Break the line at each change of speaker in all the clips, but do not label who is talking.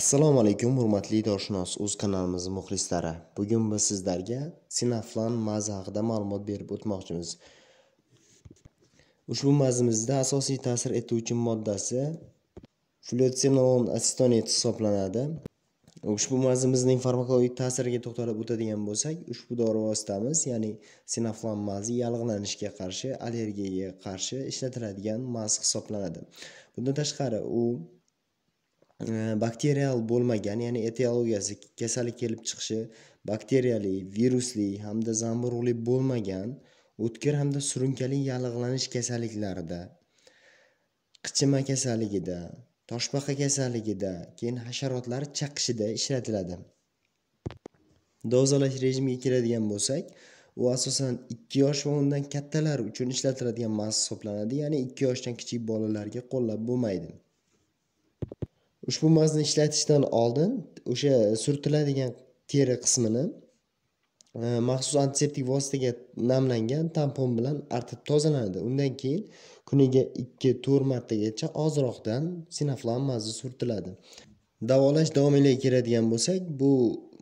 assalomu alaykum hurmatli dorshunos o'z kanalimiz muxlislari bugun biz sizlarga sinaflan mazi haqida ma'lumot berib o'tmoqchimiz ushbu mazimizda asosiy ta'sir etuvchi moddasi flyotsenon asitonit hisoblanadi ushbu mazimizning farmakologik ta'siriga to'xtalib o'tadigan bo'lsak ushbu dori vositamiz ya'ni sinaflan mazi yallig'lanishga qarshi allergiyaga qarshi ishlatiladigan maz hisoblanadi bundan tashqari u bakterial э, bo'lmagan ya'ni etiologiyasi kasallik kelib chiqishi bakteriyali virusli hamda zamburug'li bo'lmagan o'tkir hamda surunkali yallig'lanish kasalliklarida qichima kasalligida toshbaqa kasalligida keyin hasharotlar chaqishida ishlatiladi dozalash rejimiga keladigan bo'lsak u asosan ikki yosh va undan kattalar uchun ishlatiladigan mast hisoblanadi ya'ni ikki yoshdan kichik bolalarga qo'llab bo'lmaydi ushbu mazni ishlatishdan oldin o'sha surtiladigan teri qismini e, maxsus antiseptik vositaga namlangan tampon bilan artib tozalanadi undan keyin kuniga ikki to'rt martagacha ozroqdan sinoflam mazi surtiladi davolash davomiyligi keladigan bo'lsak bu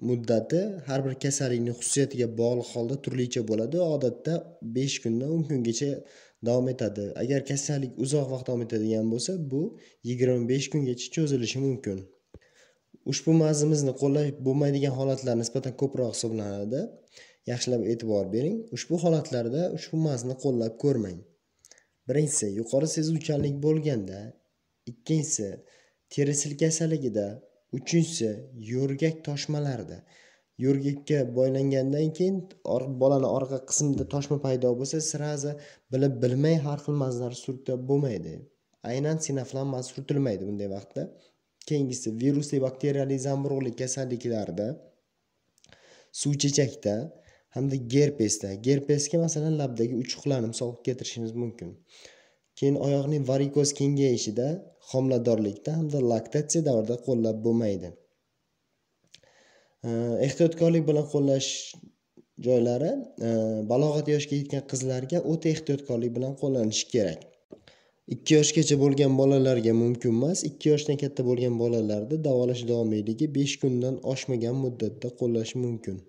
muddati har bir kasallikning xususiyatiga bog'liq holda turlicha bo'ladi odatda besh kundan o'n kungacha davom etadi agar kasallik uzoq vaqt davom etadigan bo'lsa bu yigirma besh kungacha cho'zilishi mumkin ushbu mazimizni qo'llab bo'lmaydigan holatlar nisbatan ko'proq hisoblanadi yaxshilab e'tibor bering ushbu holatlarda ushbu mazni qo'llab ko'rmang birinchisi yuqori sezuvchanlik bo'lganda ikkinchisi terisil kasalligida uchinchisi yo'rgak toshmalarida yo'rgakka boylangandan keyin bolani orqa qismida toshma paydo bo'lsa srazi bilib bilmay har xil mazlar surtib bo'lmaydi aynan sinoflam surtilmaydi bunday vaqtda keyingisi virusli bakteriyali zamburug'lik kasalliklarda suvchechakda hamda gerpesda gerpesga masalan labdagi uchuqlarni misol olib keltirishimiz mumkin keyin oyoqning varikoz kengayishida homiladorlikda hamda laktatsiya davrida qo'llab bo'lmaydi ehtiyotkorlik bilan qo'llash joylari e, balog'at yoshiga yetgan qizlarga o'ta ehtiyotkorlik bilan qo'llanishi kerak ikki yoshgacha bo'lgan bolalarga mumkin emas ikki yoshdan katta bo'lgan bolalarda davolash davomiyligi besh kundan oshmagan muddatda qo'llash mumkin